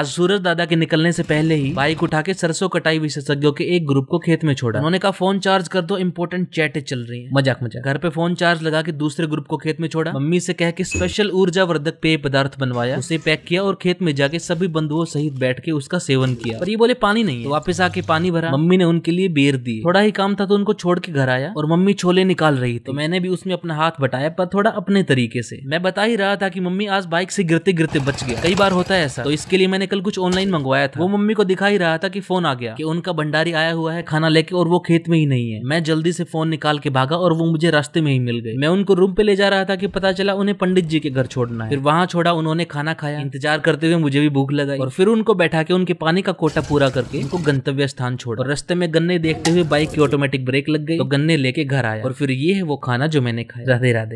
आज सूरज दादा के निकलने से पहले ही बाइक उठा के सरसों कटाई विशेषज्ञों के एक ग्रुप को खेत में छोड़ा उन्होंने कहा फोन चार्ज कर दो इंपोर्टेंट चैटे चल रही है मजाक मजाक घर पे फोन चार्ज लगा के दूसरे ग्रुप को खेत में छोड़ा मम्मी से कह के स्पेशल ऊर्जा वर्धक पेय पदार्थ बनवाया उसे पैक किया और खेत में जाके सभी बंधुओं सहित बैठ के उसका सेवन किया पर ये बोले पानी नहीं तो वापस आके पानी भरा मम्मी ने उनके लिए बेर दी थोड़ा ही काम था तो उनको छोड़ के घर आया और मम्मी छोले निकाल रही थी तो मैंने भी उसमें अपना हाथ बटाया पर थोड़ा अपने तरीके से मैं बता ही रहा था की मम्मी आज बाइक से गिरते गिरते बच गया कई बार होता है ऐसा तो इसके लिए मैंने मैंने कल कुछ ऑनलाइन मंगवाया था वो मम्मी को दिखा ही रहा था कि फोन आ गया कि उनका भंडारी आया हुआ है खाना लेके और वो खेत में ही नहीं है मैं जल्दी से फोन निकाल के भागा और वो मुझे रास्ते में ही मिल गई मैं उनको रूम पे ले जा रहा था कि पता चला उन्हें पंडित जी के घर छोड़ना है फिर वहाँ छोड़ा उन्होंने खाना खाया इंतजार करते हुए मुझे भी भूख लगाई और फिर उनको बैठा के उनके पानी का कोटा पूरा करके उनको गंतव्य स्थान छोड़ा और रस्ते में गन्ने देखते हुए बाइक की ऑटोमेटिक ब्रेक लग गई तो गन्ने लेके घर आया और फिर ये है वो खाना जो मैंने खाया राधे राधे